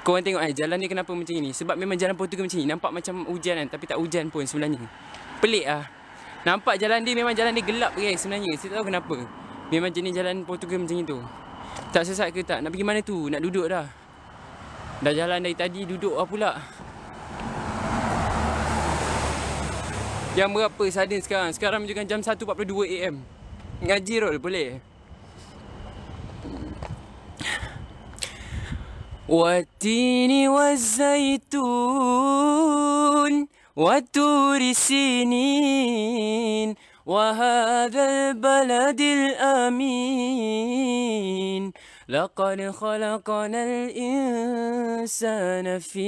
Korang tengok eh jalan ni kenapa macam ni Sebab memang jalan Portugal macam ni Nampak macam hujan kan Tapi tak hujan pun sebenarnya Pelik ah. Nampak jalan dia memang jalan dia gelap guys eh, kan, sebenarnya Saya tak tahu kenapa Memang jenis jalan Portugal macam itu Tak sesat ke tak Nak pergi mana tu Nak duduk dah Dah jalan dari tadi duduk lah pula Jam berapa sudden sekarang Sekarang menunjukkan jam 1.42am Ngaji roll boleh والتين والزيتون وتور سينين وهذا البلد الأمين لقد خلقنا الإنسان في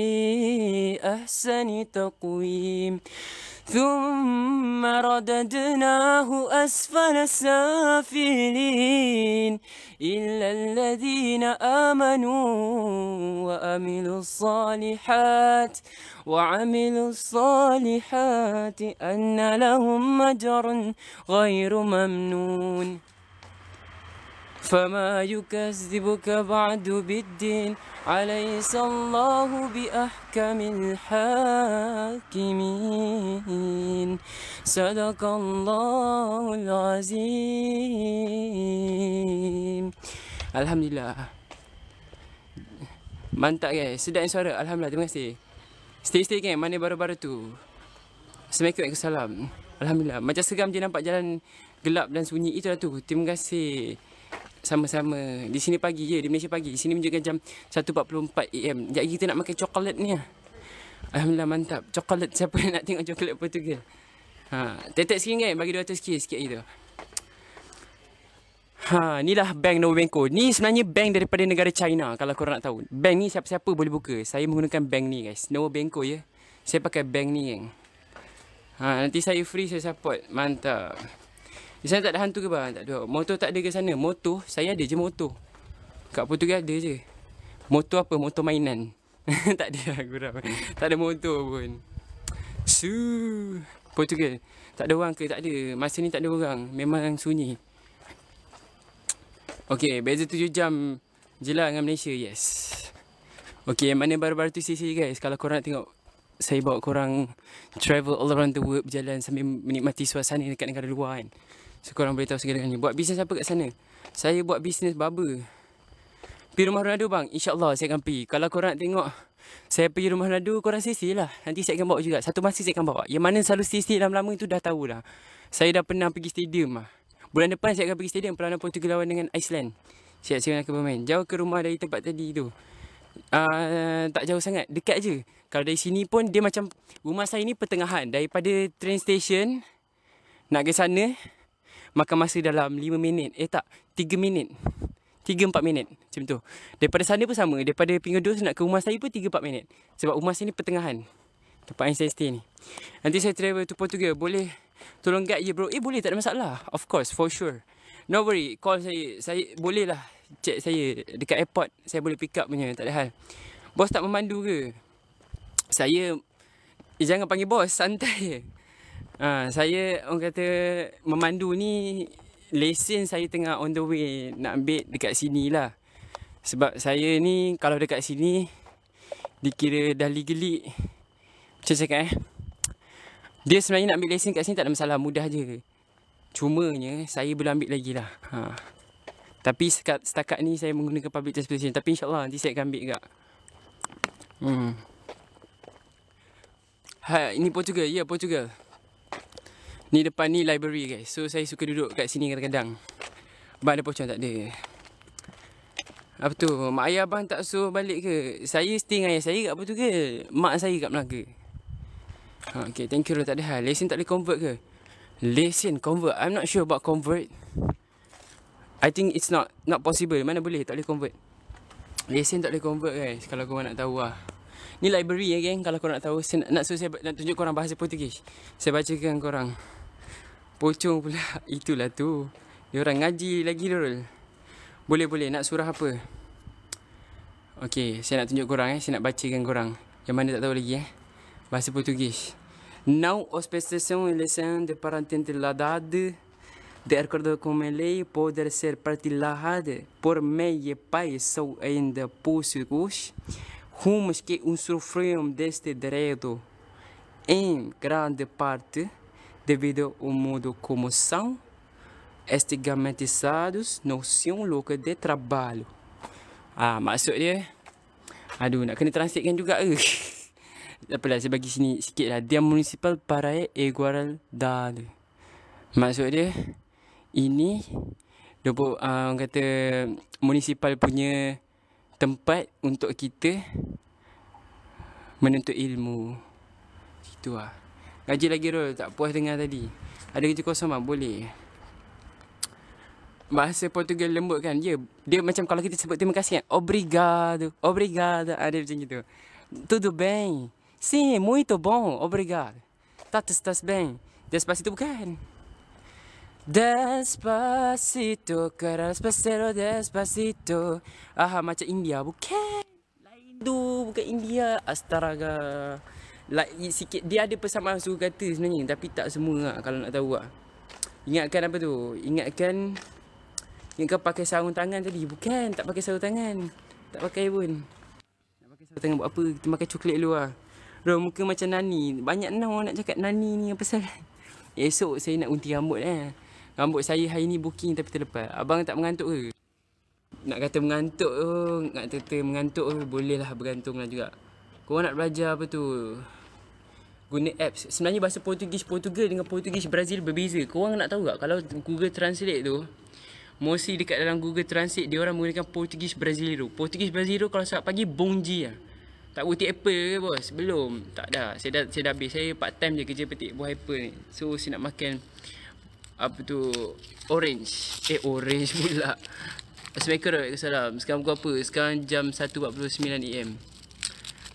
أحسن تقويم ثم رددناه أسفل السافلين إلا الذين آمنوا وأملوا الصالحات وعملوا الصالحات أن لهم مجر غير ممنون فما يكذبك بعد بالدين أليس الله بأحكم الحاكمين صدق الله العظيم الحمد لله Mantap guys, sedap yang suara, Alhamdulillah, terima kasih Stay-stay kan, mana baru-baru tu Assalamualaikum warahmatullahi Alhamdulillah, macam segam je nampak jalan Gelap dan sunyi, itu lah tu, terima kasih sama-sama. Di sini pagi ya, di Malaysia pagi. Di sini menunjukkan jam 1.44 AM. Sekejap kita nak makan coklat ni lah. Alhamdulillah mantap. Coklat siapa yang nak tengok coklat Portugal? Ha, tetek sikit kan? Bagi 200 kis sikit gitu. Ha, inilah bank Nova Banko. Ni sebenarnya bank daripada negara China kalau korang nak tahu. Bank ni siapa-siapa boleh buka. Saya menggunakan bank ni guys. Nova Banko ya. Saya pakai bank ni geng. Ha, nanti saya free saya support. Mantap. Di sana tak ada hantu ke bang? Tak ada. Motor tak ada ke sana. Motor, saya ada je motor. Kat ke ada je. Motor apa? Motor mainan. tak ada lah kurang. Tak ada motor pun. Su. Putu ke? Tak ada orang ke? Tak ada. Masa ni tak ada orang. Memang sunyi. Okay, beza tujuh jam je lah dengan Malaysia. Yes. Okay, mana baru-baru tu sisi guys. Kalau korang nak tengok saya bawa korang travel all around the world berjalan sambil menikmati suasana dekat negara luar kan. So korang boleh tahu segalanya Buat bisnes apa kat sana Saya buat bisnes barber Pergi rumah Ronaldo bang InsyaAllah saya akan pergi Kalau korang nak tengok Saya pergi rumah Ronaldo Korang sisi lah Nanti saya akan bawa juga Satu masa saya akan bawa Yang mana selalu sisi lama-lama tu dah tahu lah Saya dah pernah pergi stadium lah Bulan depan saya akan pergi stadium Perlawanan Portugal lawan dengan Iceland Siap-siap nak bermain Jauh ke rumah dari tempat tadi tu Uh, tak jauh sangat Dekat je Kalau dari sini pun Dia macam Rumah saya ni pertengahan Daripada train station Nak ke sana makan masa dalam 5 minit eh tak 3 minit 3-4 minit macam tu daripada sana pun sama daripada pinggir dos nak ke rumah saya pun 3-4 minit sebab rumah saya ni pertengahan tempat yang saya stay ni nanti saya travel to Portugal boleh tolong guide ye bro eh boleh tak ada masalah of course for sure no worry call saya saya boleh lah check saya dekat airport saya boleh pick up punya tak ada hal bos tak memandu ke saya eh, jangan panggil bos santai Uh, saya orang kata memandu ni lesen saya tengah on the way nak ambil dekat sini lah. Sebab saya ni kalau dekat sini dikira dah legally macam cakap eh. Dia sebenarnya nak ambil lesen kat sini tak ada masalah mudah je. Cumanya saya belum ambil lagi lah. Ha. Tapi setakat, setakat ni saya menggunakan public transportation. Tapi insyaAllah nanti saya akan ambil juga. Hmm. Ha, ini Portugal. Ya, yeah, Portugal. Portugal. Ni depan ni library guys. So saya suka duduk kat sini kadang-kadang. Abang ada pocong tak Apa tu? Mak ayah abang tak suruh balik ke? Saya stay dengan ayah saya kat apa tu ke? Mak saya kat Melaka. Ha, okay, thank you lah tak hal. Lesen takde convert ke? Lesen convert? I'm not sure about convert. I think it's not not possible. Mana boleh takde convert? Lesen takde convert guys. Kalau korang nak tahu lah. Ni library ya geng. Kalau korang nak tahu. Saya nak, nak, saya, nak tunjuk korang bahasa Portugis. Saya bacakan korang. Pocong pula Itulah tu Dia orang ngaji lagi Nurul Boleh boleh nak surah apa Okey, saya nak tunjuk korang eh Saya nak bacakan korang Yang mana tak tahu lagi eh Bahasa Portugis Now hospitalization in lesson de parentente la dade de acordo com a lei poder ser partilhada por meio pai ou ainda possíveis rumos que um sofrem deste direito em grande parte devido ao um modo como são estigmatizados no seu lugar de trabalho. Ah, maksudnya, dia Aduh, nak kena translatekan juga ke? Apalah, saya bagi sini sikit lah. Dia municipal para e dal. Maksudnya, ini dia pun, ah, um, kata municipal punya tempat untuk kita menuntut ilmu. Itu lah. Gaji lagi Rul Tak puas dengar tadi Ada kerja kosong mah Boleh Bahasa Portugal lembut kan Dia, ya, dia macam kalau kita sebut terima kasih kan Obrigado Obrigado Ada ah, Dia macam gitu Tudo bem Sim, muito bom Obrigado Tatas, tatas bem Despacito bukan Despacito Quero despacero despacito Aha, macam India bukan Lain tu bukan India Astaraga like sikit dia ada persamaan suku kata sebenarnya tapi tak semua lah, kalau nak tahu lah. Ingatkan apa tu? Ingatkan ingatkan pakai sarung tangan tadi. Bukan, tak pakai sarung tangan. Tak pakai pun. Nak pakai sarung tangan buat apa? Kita makan coklat dulu lah. Bro, muka macam Nani. Banyak orang nak cakap Nani ni apa pasal. Esok saya nak unti rambut eh. Rambut saya hari ni booking tapi terlepas. Abang tak mengantuk ke? Nak kata mengantuk tu, oh. nak kata mengantuk tu, oh, bolehlah bergantung lah juga. Korang nak belajar apa tu? guna apps sebenarnya bahasa Portugis Portugal dengan Portugis Brazil berbeza kau orang nak tahu tak kalau Google Translate tu mostly dekat dalam Google Translate dia orang menggunakan Portugis Brasileiro Portugis Brasileiro kalau sehari pagi bongji ah tak buti apple ke bos belum tak ada. saya dah saya dah habis saya part time je kerja petik buah apple ni so saya nak makan apa tu orange eh orange pula Assalamualaikum salam sekarang pukul apa sekarang jam 1.49 am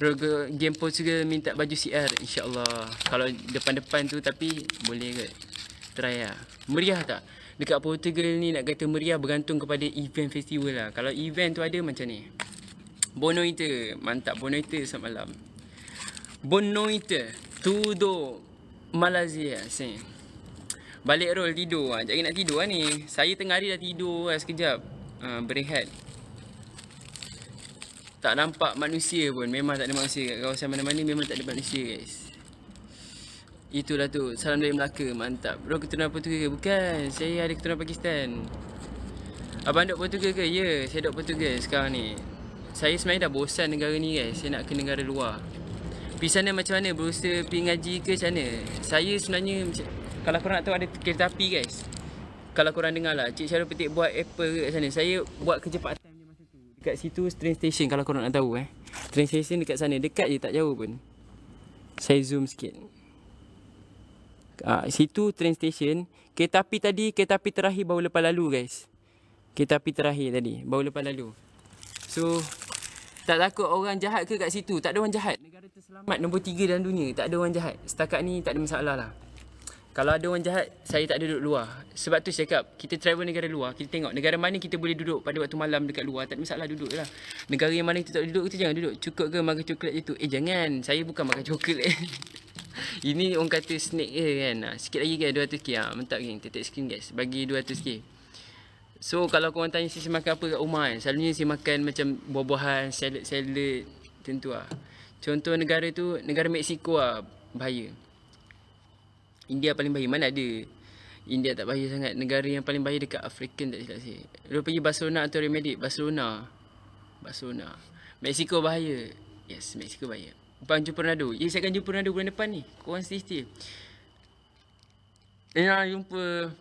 Roger game pun juga minta baju CR insyaallah. Kalau depan-depan tu tapi boleh ke? Try lah. Meriah tak? Dekat Portugal ni nak kata meriah bergantung kepada event festival lah. Kalau event tu ada macam ni. Bonoite. Mantap Bonoite semalam. Bonoite. Tudo. Malaysia. Sini. Balik roll tidur lah. Jangan nak tidur lah ni. Saya tengah hari dah tidur lah sekejap. Uh, berehat tak nampak manusia pun memang tak ada manusia kat kawasan mana-mana memang tak ada manusia guys itulah tu salam dari Melaka mantap bro keturunan Portugal ke? bukan saya ada keturunan Pakistan abang duk Portugal ke? ya saya duk Portugal sekarang ni saya sebenarnya dah bosan negara ni guys saya nak ke negara luar pergi sana macam mana? berusaha pergi ngaji ke macam mana? saya sebenarnya kalau korang nak tahu ada kereta api guys kalau korang dengar lah Cik Syarul Petik buat apple ke kat sana saya buat kerja part time Dekat situ train station kalau korang nak tahu eh. Train station dekat sana. Dekat je tak jauh pun. Saya zoom sikit. Ah, situ train station. Kereta api tadi, kereta api terakhir baru lepas lalu guys. Kereta api terakhir tadi. Baru lepas lalu. So, tak takut orang jahat ke kat situ? Tak ada orang jahat. Negara terselamat nombor tiga dalam dunia. Tak ada orang jahat. Setakat ni tak ada masalah lah. Kalau ada orang jahat, saya tak ada duduk luar. Sebab tu saya cakap, kita travel negara luar, kita tengok negara mana kita boleh duduk pada waktu malam dekat luar, tak ada masalah duduk lah. Negara yang mana kita tak duduk, kita jangan duduk. Cukup ke makan coklat je tu? Eh jangan, saya bukan makan coklat. Ini orang kata snake ke kan? Ah, sikit lagi ke kan, 200k? Ha, ah, mentap geng, tetap skin guys. Bagi 200k. So kalau korang tanya saya makan apa kat rumah kan? Selalunya saya makan macam buah-buahan, salad-salad. Tentu lah. Contoh negara tu, negara Mexico lah. Bahaya. India paling bahaya Mana ada India tak bahaya sangat Negara yang paling bahaya dekat African tak silap saya Dia pergi Barcelona atau Real Madrid. Barcelona Barcelona Mexico bahaya Yes, Mexico bahaya Bukan jumpa Ronaldo Ya, saya akan jumpa Ronaldo bulan depan ni Korang stay still Ya, jumpa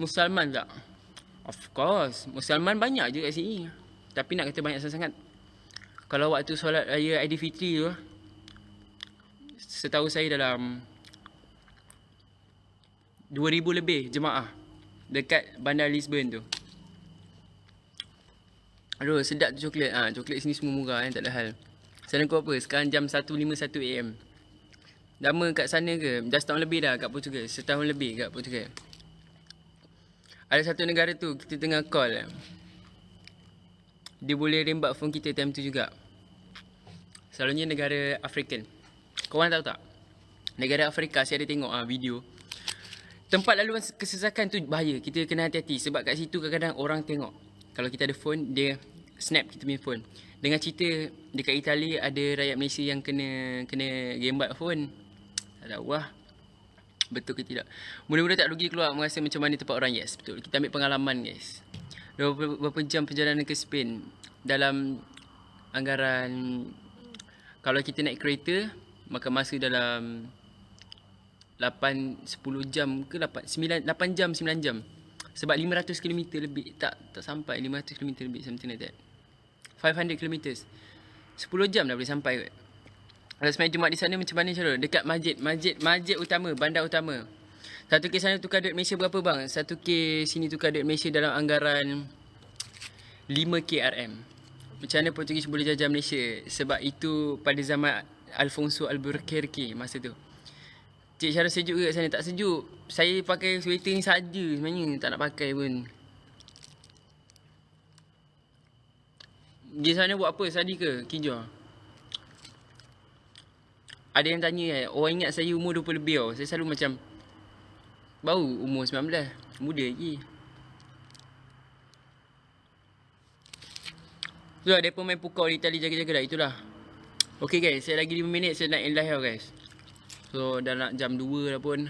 Musalman tak? Of course Musalman banyak je kat sini Tapi nak kata banyak sangat-sangat Kalau waktu solat raya Aidilfitri tu Setahu saya dalam 2000 lebih jemaah dekat bandar Lisbon tu. Aduh sedap tu coklat. Ah ha, coklat sini semua murah kan eh? tak hal. Sekarang kau apa? Sekarang jam 1.51 AM. Lama kat sana ke? Dah setahun lebih dah kat Portugal. Setahun lebih kat Portugal. Ada satu negara tu kita tengah call. Eh. Dia boleh rembat phone kita time tu juga. Selalunya negara African. Kau orang tahu tak? Negara Afrika saya ada tengok ha, video tempat laluan kesesakan tu bahaya. Kita kena hati-hati sebab kat situ kadang-kadang orang tengok. Kalau kita ada phone, dia snap kita punya phone. Dengan cerita dekat Itali ada rakyat Malaysia yang kena kena gembat phone. ada wah Betul ke tidak? Mula-mula tak rugi keluar merasa macam mana tempat orang. Yes, betul. Kita ambil pengalaman guys. Berapa jam perjalanan ke Spain dalam anggaran kalau kita naik kereta maka masa dalam 8 10 jam ke 8 9 8 jam 9 jam sebab 500 km lebih tak tak sampai 500 km lebih something like that 500 km 10 jam dah boleh sampai kot ada semai Jumaat di sana macam mana cara dekat masjid masjid masjid utama bandar utama satu kes sana tukar duit Malaysia berapa bang? Satu kes sini tukar duit Malaysia dalam anggaran 5 KRM. Macam mana Portugis boleh jajah Malaysia? Sebab itu pada zaman Alfonso Albuquerque masa tu. Cik Syara sejuk ke kat sana? Tak sejuk. Saya pakai sweater ni saja sebenarnya. Tak nak pakai pun. Pergi sana buat apa? Sadi ke? Kijau. Ada yang tanya kan. Orang ingat saya umur 20 lebih tau. Saya selalu macam... Baru umur 19. Muda lagi. Itulah, mereka main pukau di tali jaga-jaga lah. Itulah. Okay guys, saya lagi 5 minit saya nak end live tau guys. So dah nak jam 2 dah pun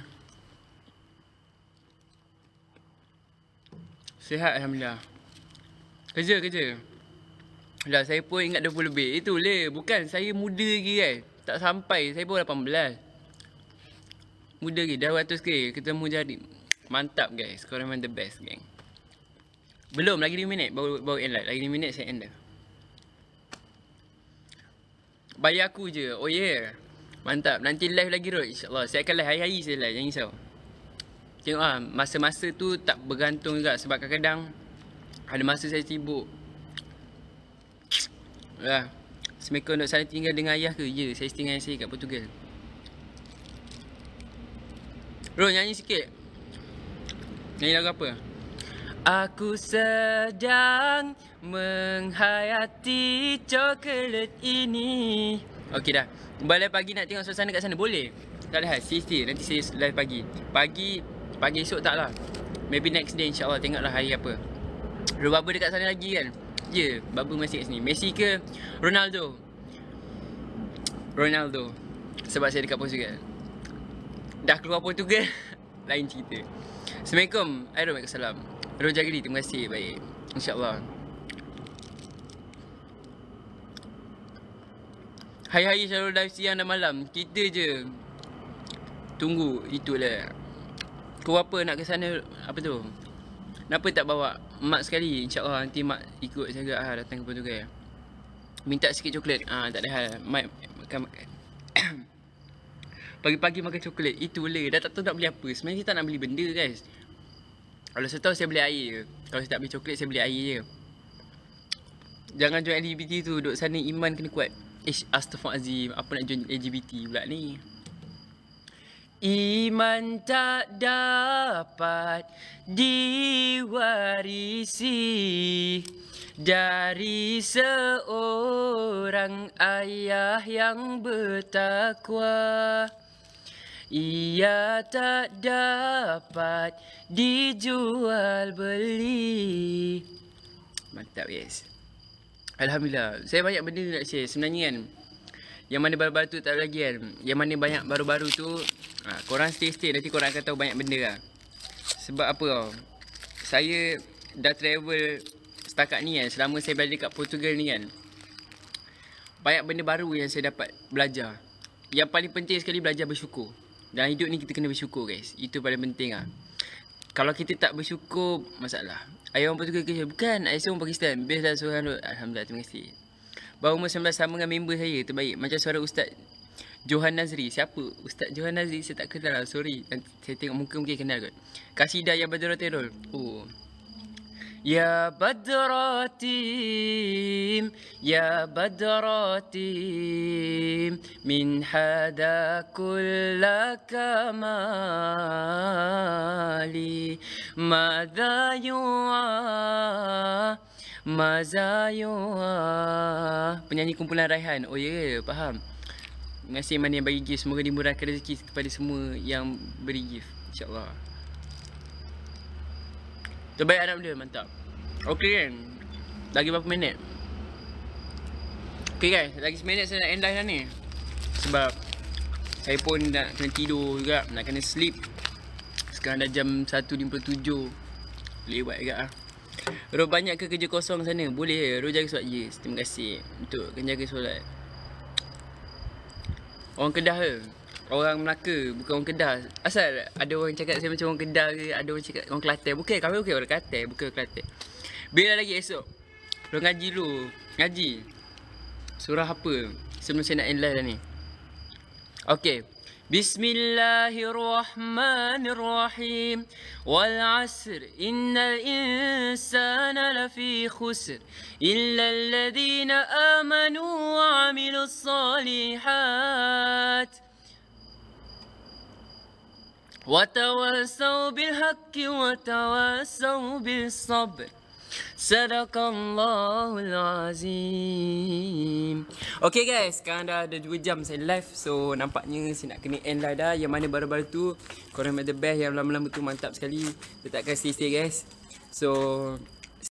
Sihat Alhamdulillah Kerja kerja Dah saya pun ingat 20 lebih Itu leh bukan saya muda lagi kan Tak sampai saya pun 18 Muda lagi dah 100k Kita mau jadi Mantap guys korang memang the best gang belum lagi 5 minit baru baru end light. Lagi 5 minit saya end dah. Bayar aku je. Oh yeah. Mantap. Nanti live lagi Rod. InsyaAllah. Saya akan live hari-hari saya live. Jangan risau. Tengok lah. Masa-masa tu tak bergantung juga. Sebab kadang-kadang ada masa saya sibuk. Ya. Semeka nak saya tinggal dengan ayah ke? Ya. Saya tinggal saya kat Portugal. Rod nyanyi sikit. Nyanyi lagu apa? Aku sedang menghayati coklat ini. Okey dah. Balai pagi nak tengok suasana kat sana boleh. Tak ada hal. Sisi nanti saya live pagi. Pagi pagi esok taklah. Maybe next day insya-Allah tengoklah hari apa. Rubaba dekat sana lagi kan? Ya, yeah, Baba masih kat sini. Messi ke Ronaldo? Ronaldo. Sebab saya dekat Portugal. Dah keluar Portugal lain cerita. Assalamualaikum. Assalamualaikum. Rojagri, terima kasih. Baik. Allah. Hari-hari selalu live siang dan malam Kita je Tunggu Itulah Kau apa nak ke sana Apa tu Kenapa tak bawa Mak sekali InsyaAllah nanti mak ikut saya ah, Datang ke Portugal Minta sikit coklat ah, Tak ada hal Mak makan makan Pagi-pagi makan coklat Itulah Dah tak tahu nak beli apa Sebenarnya kita tak nak beli benda guys Kalau saya tahu saya beli air je Kalau saya tak beli coklat Saya beli air je Jangan join LGBT tu Duduk sana iman kena kuat Ish, Azim, Apa nak join LGBT pula ni? Iman tak dapat diwarisi dari seorang ayah yang bertakwa. Ia tak dapat dijual beli. Mantap, yes. Alhamdulillah Saya banyak benda nak share Sebenarnya kan Yang mana baru-baru tu tak ada lagi kan Yang mana banyak baru-baru tu ha, Korang stay-stay Nanti korang akan tahu banyak benda lah Sebab apa tau Saya dah travel Setakat ni kan Selama saya berada kat Portugal ni kan Banyak benda baru yang saya dapat belajar Yang paling penting sekali belajar bersyukur Dalam hidup ni kita kena bersyukur guys Itu paling penting lah Kalau kita tak bersyukur Masalah Ayah orang Portugal kerja Bukan Ayah seorang Pakistan Best seorang duduk Alhamdulillah terima kasih Baru umur 19 sama dengan member saya Terbaik Macam suara Ustaz Johan Nazri Siapa? Ustaz Johan Nazri Saya tak kenal lah Sorry Nanti Saya tengok muka mungkin kenal kot Kasidah Ya Badara Oh Ya badratim Ya badratim Min hada kullaka ماذا يوعى penyanyi kumpulan Raihan oh ya yeah, faham terima kasih mana yang bagi gift semoga dimurahkan rezeki kepada semua yang beri gift insyaAllah terbaik anak muda mantap ok kan lagi berapa minit Okay guys, kan? lagi 1 saya nak end live dah ni Sebab Saya pun nak kena tidur juga Nak kena sleep sekarang dah jam 1.57 Lewat agak lah Roh banyak ke kerja kosong sana? Boleh ya? Roh jaga solat? Yes, terima kasih Untuk jaga solat Orang Kedah ke? Orang Melaka, bukan orang Kedah Asal ada orang cakap saya macam orang Kedah ke? Ada orang cakap orang Kelantan Bukan, kami bukan orang Kelantan Bukan orang Kelantan Bila lagi esok Roh ngaji lu, Ngaji Surah apa? Sebelum saya nak end live dah ni Okay بسم الله الرحمن الرحيم والعسر إن الإنسان لفي خسر إلا الذين آمنوا وعملوا الصالحات وتواسوا بالحق وتواسوا بالصبر Sadaqa Allahul Azim Okay guys, sekarang dah ada 2 jam saya live So nampaknya saya nak kena end live dah Yang mana baru-baru tu Korang make the best yang lama-lama tu mantap sekali Letakkan stay-stay guys So